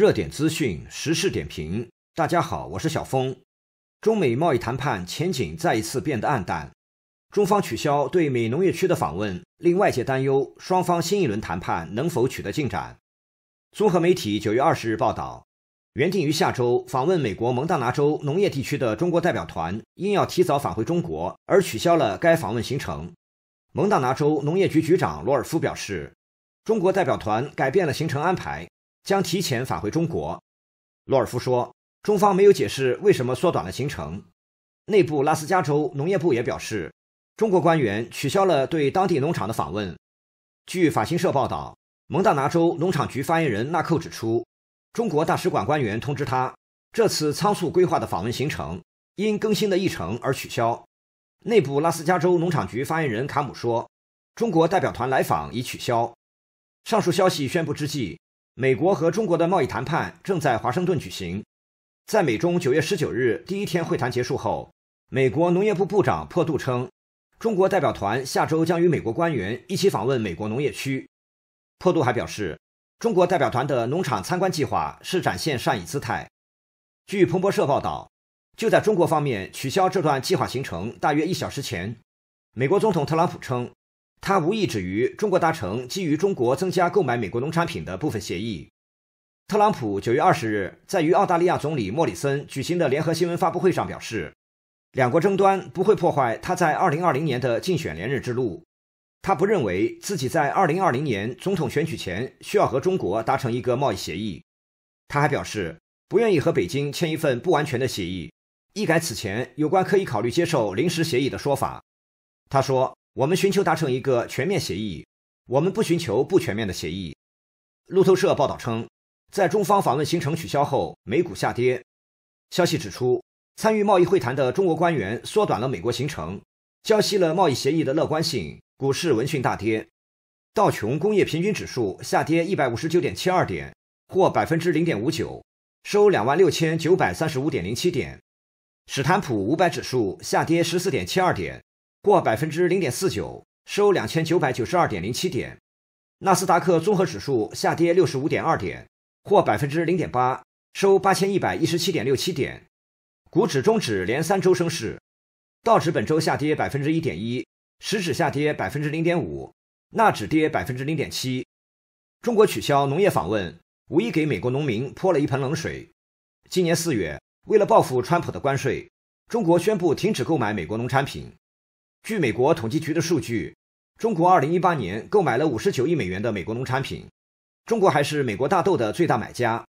热点资讯、时事点评，大家好，我是小峰。中美贸易谈判前景再一次变得暗淡，中方取消对美农业区的访问，令外界担忧双方新一轮谈判能否取得进展。综合媒体九月二十日报道，原定于下周访问美国蒙大拿州农业地区的中国代表团，因要提早返回中国而取消了该访问行程。蒙大拿州农业局局长罗尔夫表示，中国代表团改变了行程安排。将提前返回中国，罗尔夫说，中方没有解释为什么缩短了行程。内部拉斯加州农业部也表示，中国官员取消了对当地农场的访问。据法新社报道，蒙大拿州农场局发言人纳寇指出，中国大使馆官员通知他，这次仓促规划的访问行程因更新的议程而取消。内部拉斯加州农场局发言人卡姆说，中国代表团来访已取消。上述消息宣布之际。美国和中国的贸易谈判正在华盛顿举行。在美中九月十九日第一天会谈结束后，美国农业部部长珀杜称，中国代表团下周将与美国官员一起访问美国农业区。破杜还表示，中国代表团的农场参观计划是展现善意姿态。据彭博社报道，就在中国方面取消这段计划行程大约一小时前，美国总统特朗普称。他无意止于中国达成基于中国增加购买美国农产品的部分协议。特朗普九月二十日在与澳大利亚总理莫里森举行的联合新闻发布会上表示，两国争端不会破坏他在二零二零年的竞选连任之路。他不认为自己在二零二零年总统选举前需要和中国达成一个贸易协议。他还表示不愿意和北京签一份不完全的协议，一改此前有关可以考虑接受临时协议的说法。他说。我们寻求达成一个全面协议，我们不寻求不全面的协议。路透社报道称，在中方访问行程取消后，美股下跌。消息指出，参与贸易会谈的中国官员缩短了美国行程，浇息了贸易协议的乐观性，股市闻讯大跌。道琼工业平均指数下跌一百五十九点七二点，或百分之零点五九，收两万六千九百三十五点零七点。史坦普五百指数下跌十四点七二点。或百分之零点四九，收两千九百九十二点零七点。纳斯达克综合指数下跌六十五点二点，或百分之零点八，收八千一百一十七点六七点。股指中指连三周升势，道指本周下跌百分之一点一，十指下跌百分之零点五，纳指跌百分之零点七。中国取消农业访问，无疑给美国农民泼了一盆冷水。今年四月，为了报复川普的关税，中国宣布停止购买美国农产品。据美国统计局的数据，中国二零一八年购买了五十九亿美元的美国农产品。中国还是美国大豆的最大买家，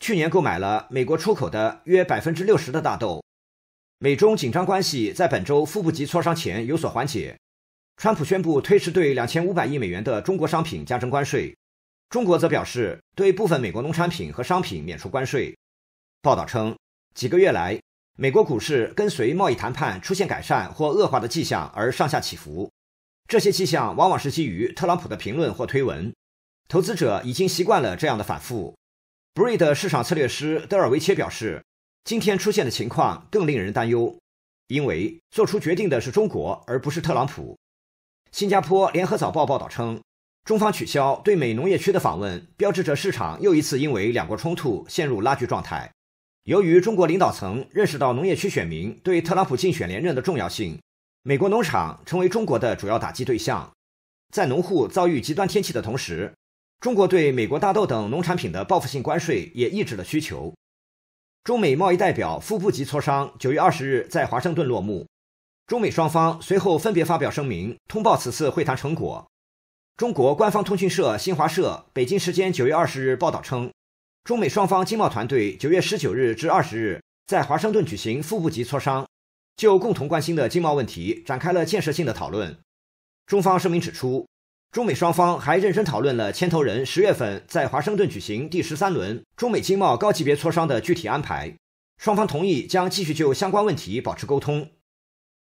去年购买了美国出口的约百分之六十的大豆。美中紧张关系在本周副部级磋商前有所缓解，川普宣布推迟对两千五百亿美元的中国商品加征关税，中国则表示对部分美国农产品和商品免除关税。报道称，几个月来。美国股市跟随贸易谈判出现改善或恶化的迹象而上下起伏，这些迹象往往是基于特朗普的评论或推文。投资者已经习惯了这样的反复。布瑞的市场策略师德尔维切表示，今天出现的情况更令人担忧，因为做出决定的是中国而不是特朗普。新加坡联合早报报道称，中方取消对美农业区的访问，标志着市场又一次因为两国冲突陷入拉锯状态。由于中国领导层认识到农业区选民对特朗普竞选连任的重要性，美国农场成为中国的主要打击对象。在农户遭遇极端天气的同时，中国对美国大豆等农产品的报复性关税也抑制了需求。中美贸易代表副部级磋商九月二十日在华盛顿落幕，中美双方随后分别发表声明通报此次会谈成果。中国官方通讯社新华社北京时间九月二十日报道称。中美双方经贸团队九月十九日至二十日在华盛顿举行副部级磋商，就共同关心的经贸问题展开了建设性的讨论。中方声明指出，中美双方还认真讨论了牵头人十月份在华盛顿举行第十三轮中美经贸高级别磋商的具体安排，双方同意将继续就相关问题保持沟通。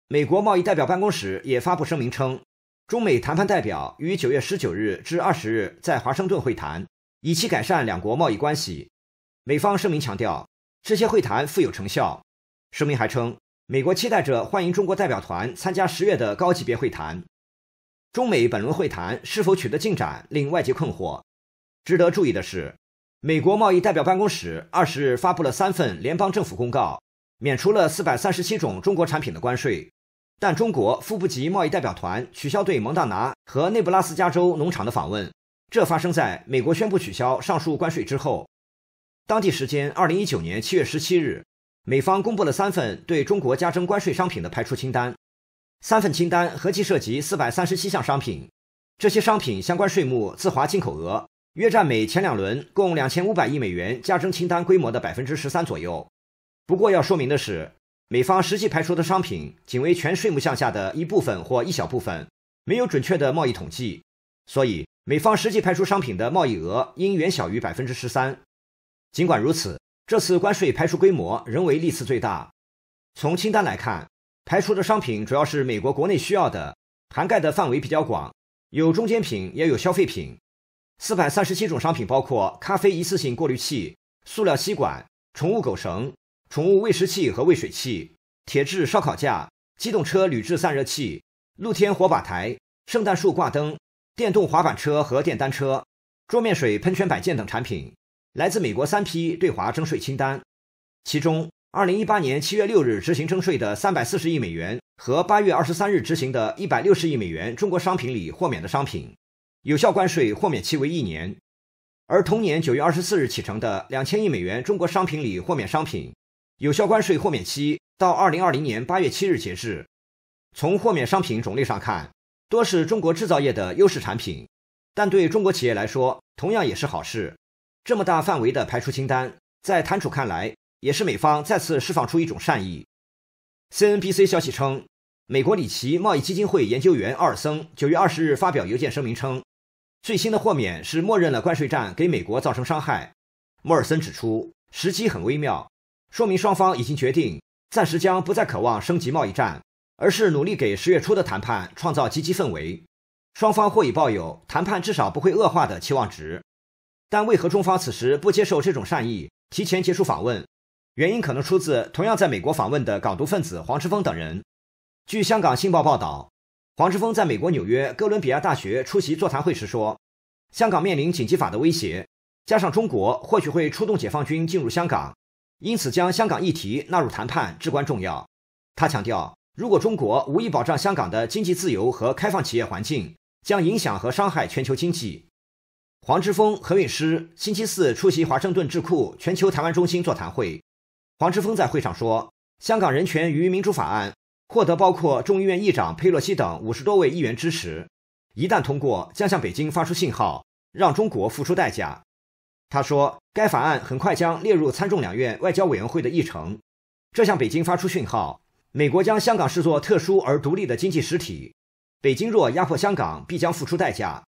美国贸易代表办公室也发布声明称，中美谈判代表于九月十九日至二十日在华盛顿会谈。以期改善两国贸易关系，美方声明强调这些会谈富有成效。声明还称，美国期待着欢迎中国代表团参加十月的高级别会谈。中美本轮会谈是否取得进展，令外界困惑。值得注意的是，美国贸易代表办公室二十日发布了三份联邦政府公告，免除了四百三十七种中国产品的关税，但中国副部级贸易代表团取消对蒙大拿和内布拉斯加州农场的访问。这发生在美国宣布取消上述关税之后。当地时间二零一九年七月十七日，美方公布了三份对中国加征关税商品的排除清单。三份清单合计涉及四百三十七项商品，这些商品相关税目自华进口额约占美前两轮共两千五百亿美元加征清单规模的百分之十三左右。不过要说明的是，美方实际排除的商品仅为全税目项下的一部分或一小部分，没有准确的贸易统计。所以，美方实际排除商品的贸易额应远小于百分之十三。尽管如此，这次关税排除规模仍为历次最大。从清单来看，排除的商品主要是美国国内需要的，涵盖的范围比较广，有中间品也有消费品。四百三十七种商品包括咖啡一次性过滤器、塑料吸管、宠物狗绳、宠物喂食器和喂水器、铁制烧烤架、机动车铝制散热器、露天火把台、圣诞树挂灯。电动滑板车和电单车、桌面水喷泉摆件等产品来自美国三批对华征税清单，其中二零一八年七月六日执行征税的三百四十亿美元和八月二十三日执行的一百六十亿美元中国商品里豁免的商品，有效关税豁免期为一年；而同年九月二十四日启程的两千亿美元中国商品里豁免商品，有效关税豁免期到二零二零年八月七日截止。从豁免商品种类上看，多是中国制造业的优势产品，但对中国企业来说，同样也是好事。这么大范围的排除清单，在谭楚看来，也是美方再次释放出一种善意。CNBC 消息称，美国里奇贸易基金会研究员奥尔森九月二十日发表邮件声明称，最新的豁免是默认了关税战给美国造成伤害。莫尔森指出，时机很微妙，说明双方已经决定暂时将不再渴望升级贸易战。而是努力给十月初的谈判创造积极氛围，双方或已抱有谈判至少不会恶化的期望值。但为何中方此时不接受这种善意，提前结束访问？原因可能出自同样在美国访问的港独分子黄之锋等人。据香港信报报道，黄之锋在美国纽约哥伦比亚大学出席座谈会时说：“香港面临紧急法的威胁，加上中国或许会出动解放军进入香港，因此将香港议题纳入谈判至关重要。”他强调。如果中国无意保障香港的经济自由和开放企业环境，将影响和伤害全球经济。黄之锋、何韵诗星期四出席华盛顿智库全球台湾中心座谈会。黄之锋在会上说，香港人权与民主法案获得包括众议院议长佩洛西等五十多位议员支持，一旦通过，将向北京发出信号，让中国付出代价。他说，该法案很快将列入参众两院外交委员会的议程，这向北京发出讯号。美国将香港视作特殊而独立的经济实体，北京若压迫香港，必将付出代价。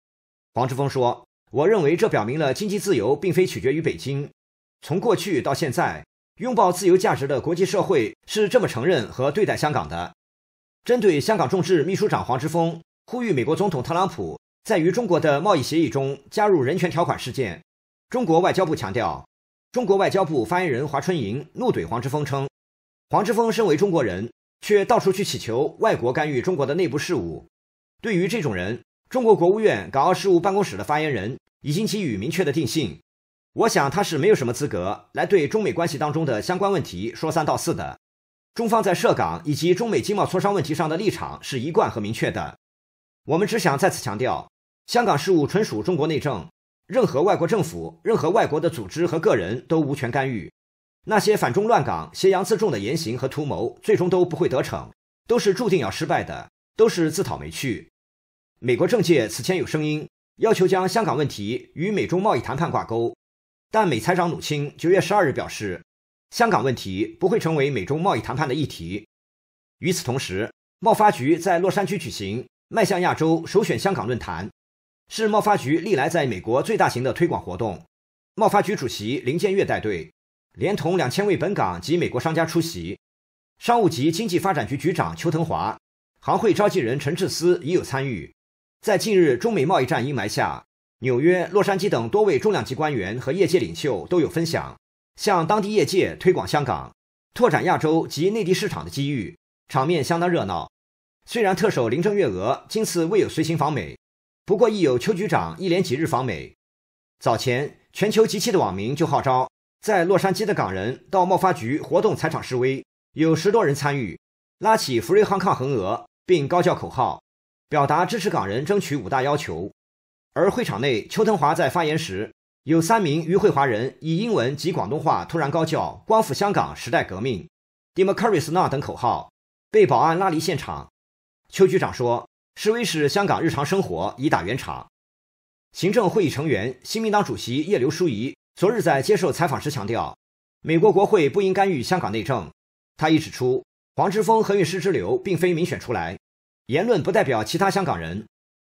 黄之锋说：“我认为这表明了经济自由并非取决于北京。从过去到现在，拥抱自由价值的国际社会是这么承认和对待香港的。”针对香港众志秘书长黄之锋呼吁美国总统特朗普在与中国的贸易协议中加入人权条款事件，中国外交部强调，中国外交部发言人华春莹怒怼黄之锋称。黄之锋身为中国人，却到处去乞求外国干预中国的内部事务。对于这种人，中国国务院港澳事务办公室的发言人已经给予明确的定性。我想他是没有什么资格来对中美关系当中的相关问题说三道四的。中方在涉港以及中美经贸磋商问题上的立场是一贯和明确的。我们只想再次强调，香港事务纯属中国内政，任何外国政府、任何外国的组织和个人都无权干预。那些反中乱港、挟洋自重的言行和图谋，最终都不会得逞，都是注定要失败的，都是自讨没趣。美国政界此前有声音要求将香港问题与美中贸易谈判挂钩，但美财长努钦九月十二日表示，香港问题不会成为美中贸易谈判的议题。与此同时，贸发局在洛杉矶举行“迈向亚洲首选香港”论坛，是贸发局历来在美国最大型的推广活动。贸发局主席林建岳带队。连同两千位本港及美国商家出席，商务及经济发展局局长邱腾华、行会召集人陈志思已有参与。在近日中美贸易战阴霾下，纽约、洛杉矶等多位重量级官员和业界领袖都有分享，向当地业界推广香港、拓展亚洲及内地市场的机遇，场面相当热闹。虽然特首林郑月娥今次未有随行访美，不过一有邱局长一连几日访美，早前全球集气的网民就号召。在洛杉矶的港人到贸发局活动场示威，有十多人参与，拉起“福瑞 n 抗恒俄”，并高叫口号，表达支持港人争取五大要求。而会场内，邱腾华在发言时，有三名与会华人以英文及广东话突然高叫“光复香港，时代革命，Democracy Now” 等口号，被保安拉离现场。邱局长说，示威是香港日常生活，以打圆场。行政会议成员、新民党主席叶刘淑仪。昨日在接受采访时强调，美国国会不应干预香港内政。他亦指出，黄之锋、和韵诗之流并非民选出来，言论不代表其他香港人。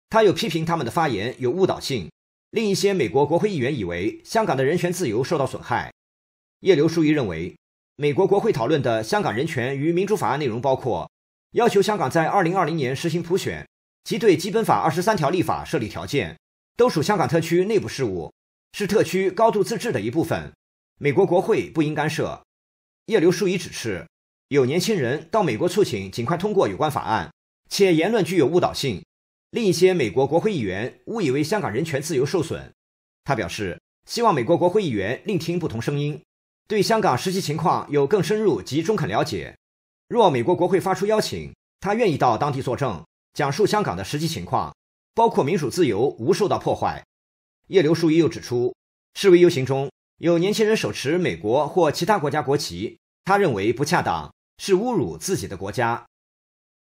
他有批评他们的发言有误导性，另一些美国国会议员以为香港的人权自由受到损害。叶刘淑仪认为，美国国会讨论的香港人权与民主法案内容包括要求香港在二零二零年实行普选及对基本法二十三条立法设立条件，都属香港特区内部事务。是特区高度自治的一部分，美国国会不应干涉。叶刘淑仪指示有年轻人到美国促请尽快通过有关法案，且言论具有误导性。另一些美国国会议员误以为香港人权自由受损，他表示希望美国国会议员另听不同声音，对香港实际情况有更深入及中肯了解。若美国国会发出邀请，他愿意到当地作证，讲述香港的实际情况，包括民主自由无受到破坏。叶刘淑仪又指出，示威游行中有年轻人手持美国或其他国家国旗，他认为不恰当，是侮辱自己的国家。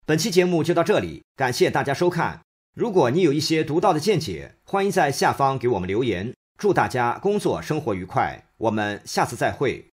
本期节目就到这里，感谢大家收看。如果你有一些独到的见解，欢迎在下方给我们留言。祝大家工作生活愉快，我们下次再会。